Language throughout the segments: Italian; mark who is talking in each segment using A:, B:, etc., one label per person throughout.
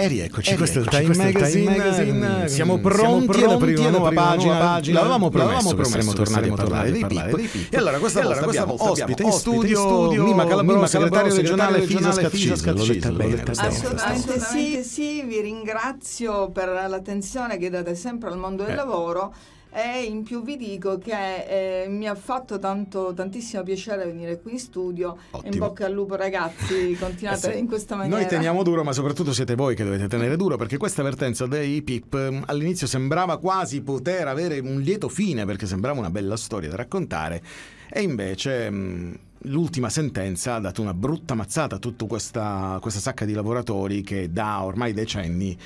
A: E rieccoci, e questo, rieccoci, è il Time, questo magazine, magazine. magazine. Siamo pronti, ad pronti alla nuova, pagina. nuova pagina. L'avevamo promesso, promesso saremmo tornati a parlare, dei, parlare dei pip. E allora questa, e allora, volta, questa volta ospite in studio, studio Mima Calabro, Mima, segretario, segretario regionale, regionale FISA Scacciso. Assolutamente
B: sì, sì, vi ringrazio per l'attenzione che date sempre al mondo del eh. lavoro e in più vi dico che eh, mi ha fatto tanto, tantissimo piacere venire qui in studio. Ottimo. In bocca al lupo ragazzi, eh, continuate eh sì. in questa maniera. Noi teniamo
A: duro, ma soprattutto siete voi che dovete tenere duro, perché questa vertenza dei PIP mm, all'inizio sembrava quasi poter avere un lieto fine, perché sembrava una bella storia da raccontare, e invece... Mh, mm, l'ultima sentenza ha dato una brutta mazzata a tutta questa, questa, sacca di lavoratori che da ormai decenni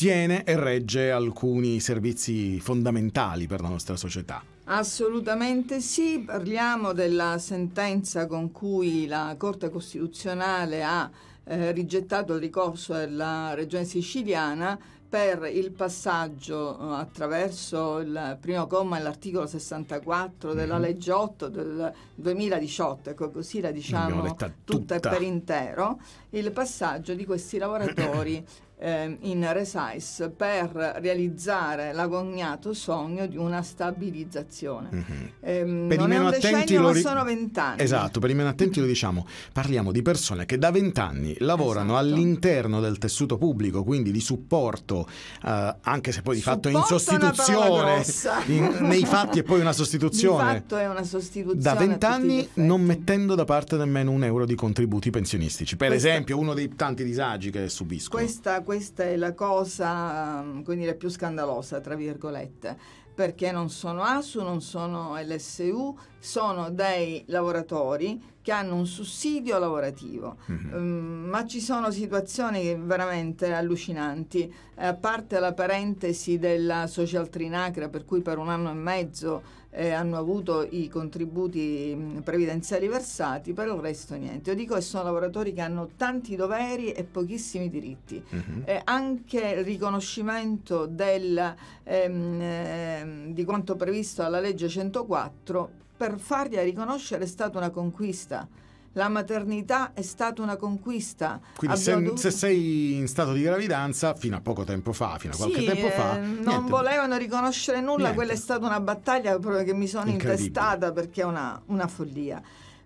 A: tiene e regge alcuni servizi fondamentali per la nostra società.
B: Assolutamente sì, parliamo della sentenza con cui la Corte Costituzionale ha eh, rigettato il ricorso della Regione siciliana per il passaggio eh, attraverso il primo comma dell'articolo 64 della mhm. legge 8 del 2018, ecco così la diciamo tutta, e per intero, il passaggio di questi lavoratori eh, in Resize per realizzare l'agognato sogno di una stabilizzazione.
A: Mm-hmm. Ehm, per non i meno è un decennio, lo ri... sono vent'anni. Esatto, per i meno attenti lo diciamo, parliamo di persone che da vent'anni lavorano esatto. all'interno del tessuto pubblico, quindi di supporto, eh, anche se poi di supporto fatto in sostituzione, in, nei fatti è poi una sostituzione. Di fatto
B: è una sostituzione. Da vent'anni
A: non mettendo da parte nemmeno un euro di contributi pensionistici, per Questa... esempio uno dei tanti disagi che subiscono.
B: Questa questa è la cosa mm, dire, più scandalosa, tra virgolette, perché non sono ASU, non sono LSU, sono dei lavoratori che hanno un sussidio lavorativo, mm-hmm. um, ma ci sono situazioni veramente allucinanti, eh, a parte la parentesi della social trinacra per cui per un anno e mezzo eh, hanno avuto i contributi mm, previdenziali versati, per il resto niente. Io dico che sono lavoratori che hanno tanti doveri e pochissimi diritti. Mm-hmm. Eh, anche il riconoscimento del, ehm, ehm, di quanto previsto dalla legge 104 per fargliela riconoscere è stata una conquista. La maternità è stata una conquista. Quindi se, dovuto... se,
A: sei in stato di gravidanza, fino a poco tempo fa, fino a qualche sì, tempo fa... Eh, non
B: volevano riconoscere nulla, niente. quella è stata una battaglia che mi sono intestata perché è una, una follia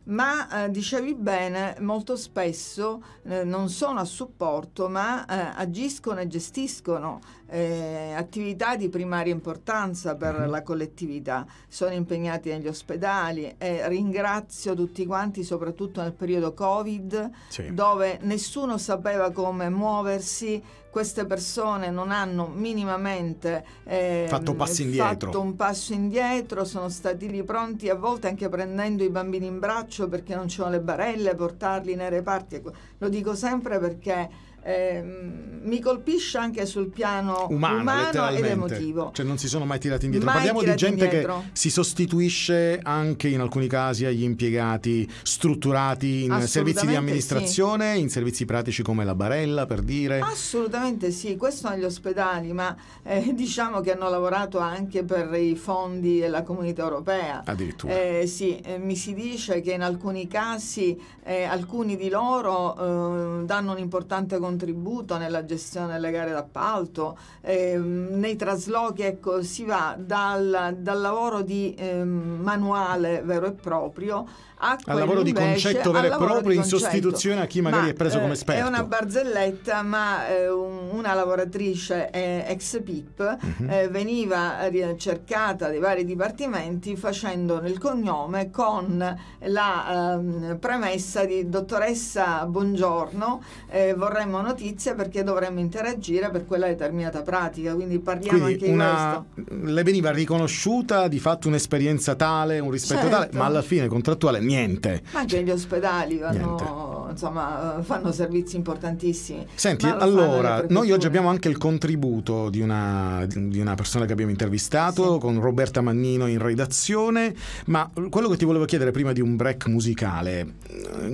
B: ma eh, dicevi bene, molto spesso eh, non sono a supporto, ma eh, agiscono e gestiscono eh, attività di primaria importanza per mm-hmm. la collettività, sono impegnati negli ospedali e ringrazio tutti quanti, soprattutto nel periodo Covid, sì. dove nessuno sapeva come muoversi, queste persone non hanno minimamente eh, fatto, fatto, un passo indietro, sono stati lì pronti a volte anche prendendo i bambini in braccio perché non c'erano le barelle, portarli nei reparti. Ecco, lo dico sempre perché Ehm, mi colpisce anche sul piano umano, umano ed emotivo.
A: Cioè non si sono mai tirati indietro. Mai Parliamo tirati di gente indietro. che si sostituisce anche in alcuni casi agli impiegati strutturati in servizi di amministrazione, sì. in servizi pratici come la barella, per dire.
B: Assolutamente sì, questo negli ospedali, ma eh, diciamo che hanno lavorato anche per i fondi della comunità europea. Addirittura. Eh, sì, eh, mi si dice che in alcuni casi eh, alcuni di loro eh, danno un importante contributo contributo nella gestione delle gare d'appalto, eh, nei traslochi, ecco, si va dal, dal lavoro di eh, manuale vero e proprio a al lavoro di concetto vero e proprio in sostituzione a chi magari ma, è preso come eh, esperto. È una barzelletta, ma eh, una lavoratrice eh, ex PIP uh -huh. eh, veniva cercata dai vari dipartimenti facendo il cognome con la ehm, premessa di dottoressa buongiorno, eh, vorremmo notizia perché dovremmo interagire per quella determinata pratica, quindi parliamo quindi anche una,
A: di questo. Le veniva riconosciuta di fatto un'esperienza tale, un rispetto certo. tale, ma certo. alla fine contrattuale niente.
B: Ma anche negli ospedali vanno insomma, eh, fanno servizi importantissimi. Senti, allora,
A: noi oggi abbiamo anche il contributo di una, di una persona che abbiamo intervistato sì. con Roberta Mannino in redazione, ma quello che ti volevo chiedere prima di un break musicale,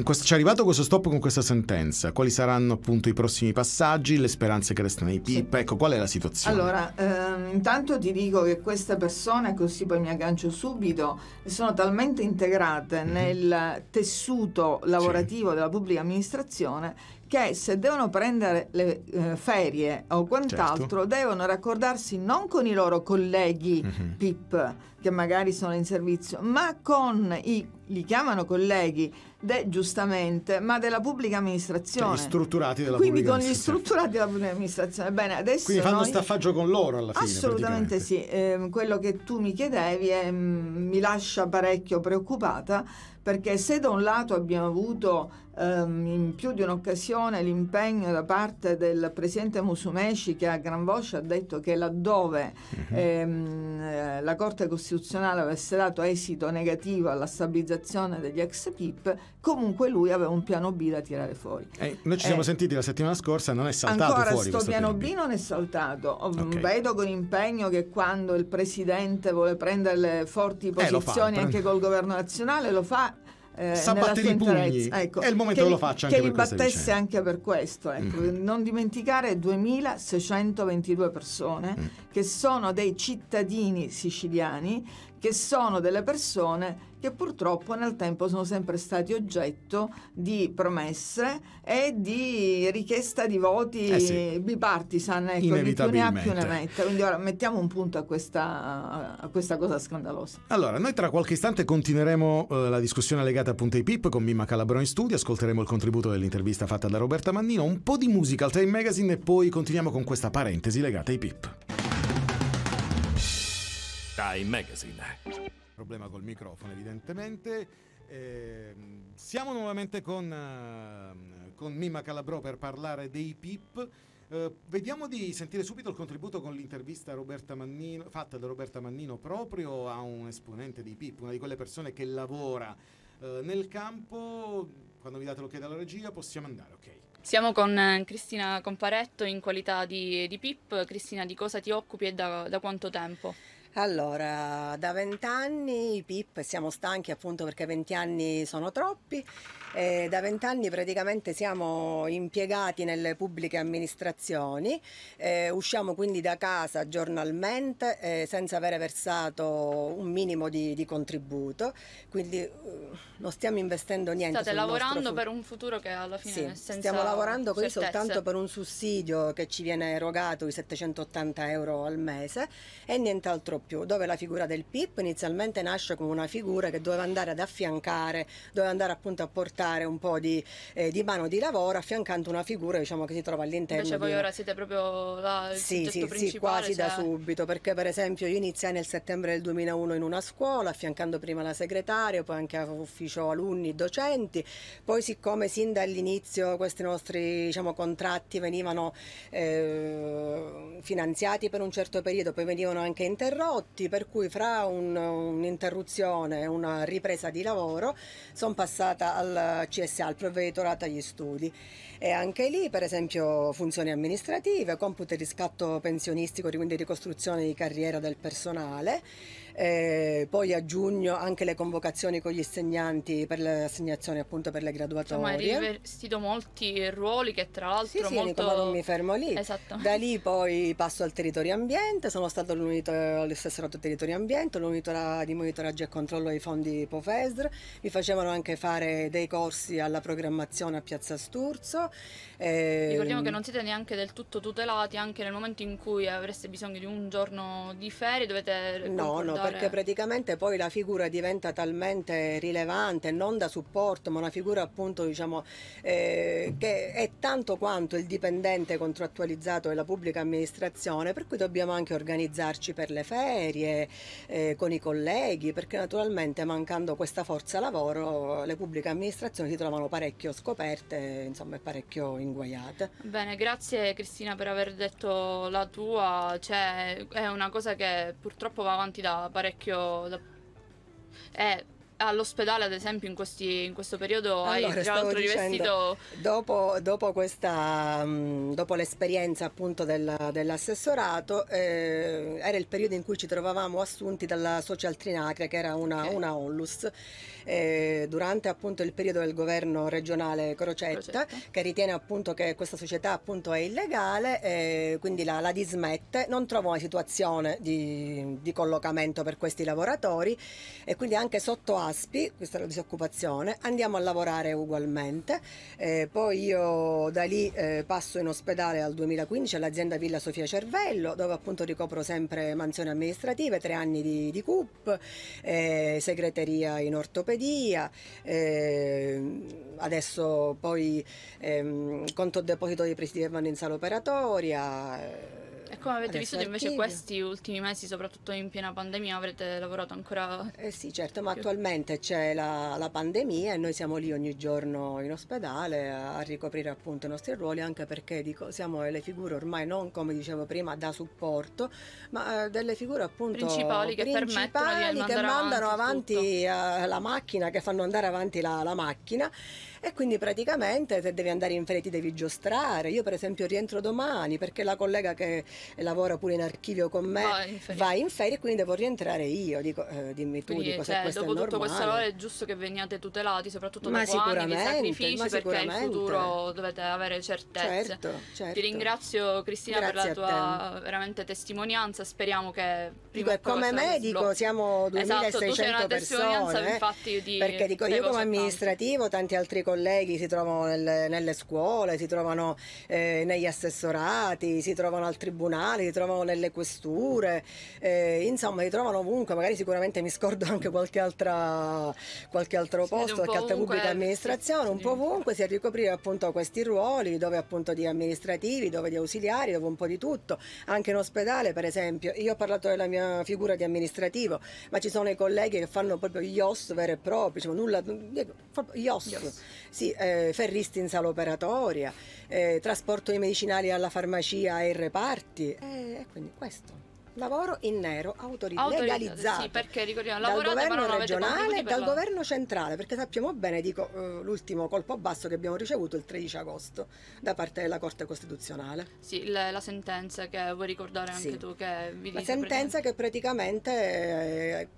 A: questo, ci è arrivato questo stop con questa sentenza, quali saranno appunto i prossimi passaggi, le speranze che restano ai PIP, sì. ecco, qual è la situazione?
B: Allora, ehm, intanto ti dico che queste persone, così ecco, poi mi aggancio subito, sono talmente integrate mm -hmm. nel tessuto lavorativo sì. della pubblica pubblica amministrazione che se devono prendere le eh, ferie o quant'altro certo. devono raccordarsi non con i loro colleghi mm-hmm.
A: PIP
B: che magari sono in servizio, ma con i, li chiamano colleghi de, giustamente, ma della pubblica amministrazione. Cioè, gli
A: strutturati della Quindi pubblica
B: amministrazione. Quindi con gli strutturati della pubblica amministrazione. Bene, adesso Quindi fanno noi... staffaggio
A: con loro alla fine. Assolutamente
B: sì. Eh, quello che tu mi chiedevi è, mh, mm, mi lascia parecchio preoccupata perché se da un lato abbiamo avuto ehm, in più di un'occasione l'impegno da parte del presidente Musumeci che a gran voce ha detto che laddove mhm. ehm, eh, la Corte Costituzionale avesse dato esito negativo alla stabilizzazione degli ex PIP, comunque lui aveva un piano B da tirare fuori.
A: Eh, noi ci siamo eh, sentiti la settimana scorsa, non è saltato ancora fuori. Ancora questo piano
B: B non è saltato. Okay. Vedo con impegno che quando il presidente vuole prendere le forti eh, posizioni eh, anche col governo nazionale lo fa eh, sa battere i pugni ecco, è il momento che, che lo faccia anche che ribattesse anche per questo ecco. mm. non dimenticare 2622 persone mm. che sono dei cittadini siciliani che sono delle persone che purtroppo nel tempo sono sempre stati oggetto di promesse e di richiesta di voti eh sì. bipartisan, ecco, di più ne ha più ne metta. Quindi ora mettiamo un punto a questa, a questa cosa scandalosa.
A: Allora, noi tra qualche istante continueremo eh, la discussione legata appunto ai PIP con Mimma Calabrone in studio, ascolteremo il contributo dell'intervista fatta da Roberta Mannino, un po' di musica al Time Magazine e poi continuiamo con questa parentesi legata ai PIP. Time Magazine problema col microfono evidentemente. Eh, siamo nuovamente con, ehm, con Mima Calabro per parlare dei PIP. Eh, vediamo di sentire subito il contributo con l'intervista Mannino, fatta da Roberta Mannino proprio a un esponente di PIP, una di quelle persone che lavora eh, nel campo. Quando vi date l'ok dalla regia possiamo andare, ok?
C: Siamo con eh, Cristina Comparetto in qualità di, di PIP. Cristina, di cosa ti occupi e da, da quanto tempo?
D: Allora, da vent'anni i PIP siamo stanchi appunto perché vent'anni sono troppi eh, da vent'anni praticamente siamo impiegati nelle pubbliche amministrazioni, eh, usciamo quindi da casa giornalmente eh, senza avere versato un minimo di, di contributo, quindi eh, non stiamo investendo niente. State lavorando per
C: un futuro che alla fine sì, è senza Stiamo lavorando così soltanto per
D: un sussidio che ci viene erogato di 780 euro al mese e nient'altro più, dove la figura del PIP inizialmente nasce come una figura che doveva andare ad affiancare, doveva andare appunto a portare portare un po' di, eh, di, mano di lavoro affiancando una figura diciamo, che si trova all'interno. Invece voi di... ora
C: siete proprio là, il sì, sì, sì, quasi cioè... da
D: subito, perché per esempio io iniziai nel settembre del 2001 in una scuola, affiancando prima la segretaria, poi anche ufficio alunni, docenti, poi siccome sin dall'inizio questi nostri diciamo, contratti venivano eh, finanziati per un certo periodo, poi venivano anche interrotti, per cui fra un, un'interruzione e una ripresa di lavoro sono passata al CSA, al Provveditorato agli Studi. E anche lì, per esempio, funzioni amministrative, computo e riscatto pensionistico, quindi ricostruzione di carriera del personale eh, poi a giugno anche le convocazioni con gli insegnanti per le assegnazioni appunto per le graduatorie. Insomma, hai
C: rivestito molti ruoli che tra l'altro sì, sì, molto... Nico, non
D: mi fermo lì.
C: Esatto. Da lì
D: poi passo al territorio ambiente, sono stato all'assessorato territorio ambiente, l'unità di monitoraggio e controllo dei fondi IPOFESR, mi facevano anche fare dei corsi alla programmazione a Piazza Sturzo. Eh... Ricordiamo che non
C: siete neanche del tutto tutelati anche nel momento in cui avreste bisogno di un giorno di ferie dovete no no perché
D: praticamente poi la figura diventa talmente rilevante, non da supporto, ma una figura appunto diciamo, eh, che è tanto quanto il dipendente contrattualizzato della pubblica amministrazione, per cui dobbiamo anche organizzarci per le ferie, eh, con i colleghi, perché naturalmente mancando questa forza lavoro le pubbliche amministrazioni si trovano parecchio scoperte, insomma, e parecchio inguaiate.
C: Bene, grazie Cristina per aver detto la tua, cioè, è una cosa che purtroppo va avanti da parecchio... Da... Eh, all'ospedale, ad esempio, in, questi, in questo periodo allora, hai già l'altro rivestito.
D: Dopo, dopo, questa, dopo l'esperienza appunto della, dell'assessorato, eh, era il periodo in cui ci trovavamo assunti dalla Social Trinacria, che era una, okay. una onlus eh, durante appunto il periodo del governo regionale Crocetta, Crocetta. che ritiene appunto che questa società appunto è illegale, eh, quindi la, la, dismette, non trova una situazione di, di, collocamento per questi lavoratori e quindi anche sotto ASPI, questa è la disoccupazione, andiamo a lavorare ugualmente. Eh, poi io da lì eh, passo in ospedale al 2015 all'azienda Villa Sofia Cervello, dove appunto ricopro sempre mansioni amministrative, tre anni di, di CUP, eh, segreteria in ortopedia Lombardia, eh, adesso poi ehm, conto deposito dei presidi vanno in sala operatoria. Eh,
C: e come avete visto invece questi ultimi mesi, soprattutto in piena pandemia, avrete lavorato ancora? Eh sì, certo, ma più.
D: attualmente c'è la, la, pandemia e noi siamo lì ogni giorno in ospedale a, a ricoprire appunto i nostri ruoli, anche perché dico, siamo le figure ormai non come dicevo prima da supporto, ma eh, delle figure appunto principali che, principali che mandano avanti, avanti eh, la macchina, che fanno andare avanti la, la macchina e quindi praticamente se devi andare in ferie ti devi giostrare. Io per esempio rientro domani perché la collega che lavora pure in archivio con me, va in ferie, in ferie e quindi devo rientrare io. Dico, eh, dimmi tu quindi, di cosa cioè, questo dopo è normale. Dopo tutto questo lavoro
C: è giusto che veniate tutelati, soprattutto ma dopo anni di sacrifici, perché in futuro dovete avere certezze. Certo, certo. Ti ringrazio Cristina Grazie per la tua veramente testimonianza, speriamo che... Prima dico, come me, dico,
D: siamo 2600 esatto, persone, eh? di, perché dico io come amministrativo, tanti altri colleghi si trovano nel, nelle scuole, si trovano eh, negli assessorati, si trovano al tribunale tribunali, li trovano nelle questure, eh, insomma li trovano ovunque, magari sicuramente mi scordo anche qualche, altra, qualche altro si posto, qualche altra ovunque, pubblica eh, amministrazione, un po' ovunque si è ricoprire appunto questi ruoli, dove appunto di amministrativi, dove di ausiliari, dove un po' di tutto, anche in ospedale per esempio, io ho parlato della mia figura di amministrativo, ma ci sono i colleghi che fanno proprio gli OS veri e propri, cioè nulla, eh, gli OS, yes. sì, eh, ferristi in sala operatoria, eh, trasporto i medicinali alla farmacia e ai reparti, tutti. E, eh, e quindi questo. Lavoro in nero autori- autorizzato. Sì,
C: perché ricordiamo, dal governo regionale e dal la... governo
D: centrale, perché sappiamo bene, dico, l'ultimo colpo basso che abbiamo ricevuto il 13 agosto da parte della Corte Costituzionale.
C: Sì, le, la sentenza che vuoi ricordare anche sì. tu che vi La sentenza
D: che praticamente eh,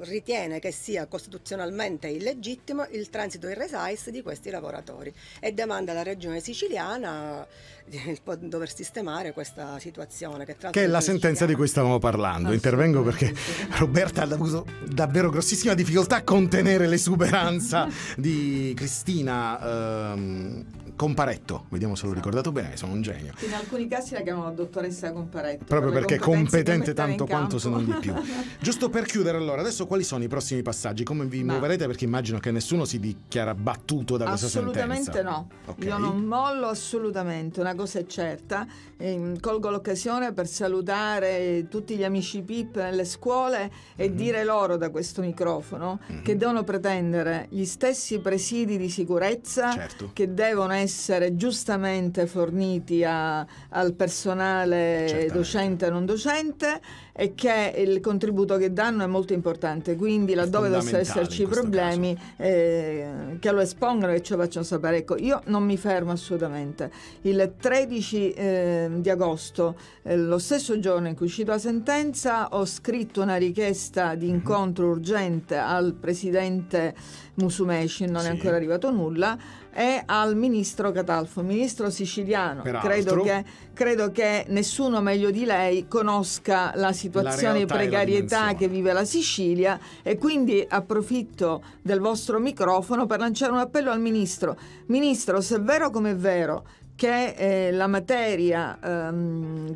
D: ritiene che sia costituzionalmente illegittimo il transito in resais di questi lavoratori e demanda alla regione siciliana di dover sistemare questa situazione che, tra che è la sentenza
A: di cui stavamo parlando. Intervengo perché Roberta ha avuto davvero grossissima difficoltà a contenere l'esuberanza di Cristina. Ehm, Comparetto, vediamo se l'ho esatto. ricordato bene, sono un genio.
B: In alcuni casi la chiamano dottoressa Comparetto. Proprio per perché competente tanto quanto se non di più.
A: Giusto per chiudere allora, adesso quali sono i prossimi passaggi? Come vi Ma... muoverete? Perché immagino che nessuno si dichiara battuto da questa sentenza. Assolutamente no, okay. io non
B: mollo assolutamente, una cosa è certa. Eh, colgo l'occasione per salutare tutti gli amici PIP nelle scuole e mm -hmm. dire loro da questo microfono mm -hmm. che mhm. devono pretendere gli stessi presidi di sicurezza certo. che devono essere essere giustamente forniti a, al personale Certamente. docente e non docente e che il contributo che danno è molto importante, quindi laddove dovessero esserci problemi eh, che lo espongano e ci facciano sapere. Ecco, io non mi fermo assolutamente. Il 13 eh, di agosto, eh, lo stesso giorno in cui è uscita la sentenza, ho scritto una richiesta di mhm. incontro mm -hmm. urgente al presidente Musumeci, non sì. è ancora arrivato nulla, e al ministro Catalfo, ministro siciliano. Credo che, credo che, nessuno meglio di lei conosca la situazione la di precarietà che vive la Sicilia e quindi approfitto del vostro microfono per lanciare un appello al ministro. Ministro, se è vero come è vero che eh, la materia ehm,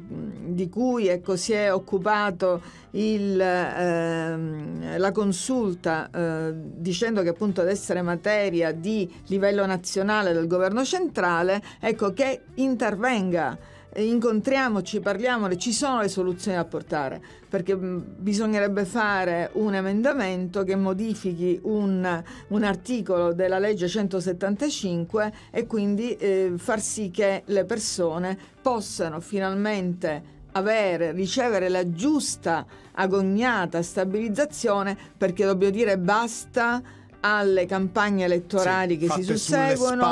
B: di cui ecco, si è occupato il, ehm, la consulta eh, dicendo che appunto ad essere materia di livello nazionale del governo centrale, ecco che intervenga incontriamoci, parliamone, ci sono le soluzioni da portare, perché mm, bisognerebbe fare un emendamento che modifichi un, un articolo della legge 175 e quindi eh, far sì che le persone possano finalmente avere, ricevere la giusta agognata stabilizzazione perché dobbiamo dire basta alle campagne elettorali sì, che si susseguono,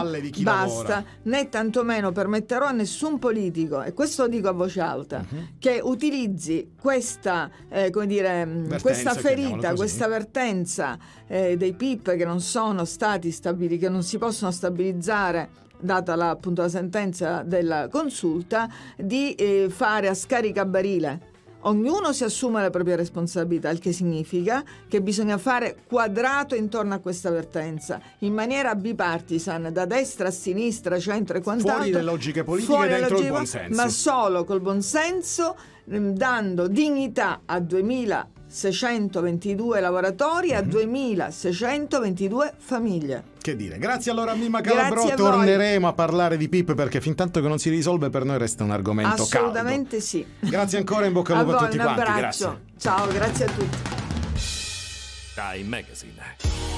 B: basta, lavora. né tantomeno permetterò a nessun politico, e questo lo dico a voce alta, uh mhm. -huh. che utilizzi questa, eh, dire, mm, vertenza, questa ferita, questa vertenza eh, dei PIP che non sono stati stabiliti, che non si possono stabilizzare data la, appunto la sentenza della consulta, di eh, fare a scaricabarile ognuno si assume la propria responsabilità, il che significa che bisogna fare quadrato intorno a questa vertenza, in maniera bipartisan, da destra a sinistra, centro e quant'altro. Fuori le logiche politiche dentro logica, il buonsenso. Ma solo col buonsenso, mm, dando dignità a 2000 622 lavoratori a 2622 mhm. famiglie. Che dire, grazie allora a Mimma Calabro, a torneremo
A: a parlare di PIP perché fin tanto che non si risolve per noi resta un argomento Assolutamente caldo. Assolutamente sì. Grazie ancora in bocca al lupo a, voi, a tutti quanti, grazie.
B: Ciao, grazie a tutti.
A: Time Magazine.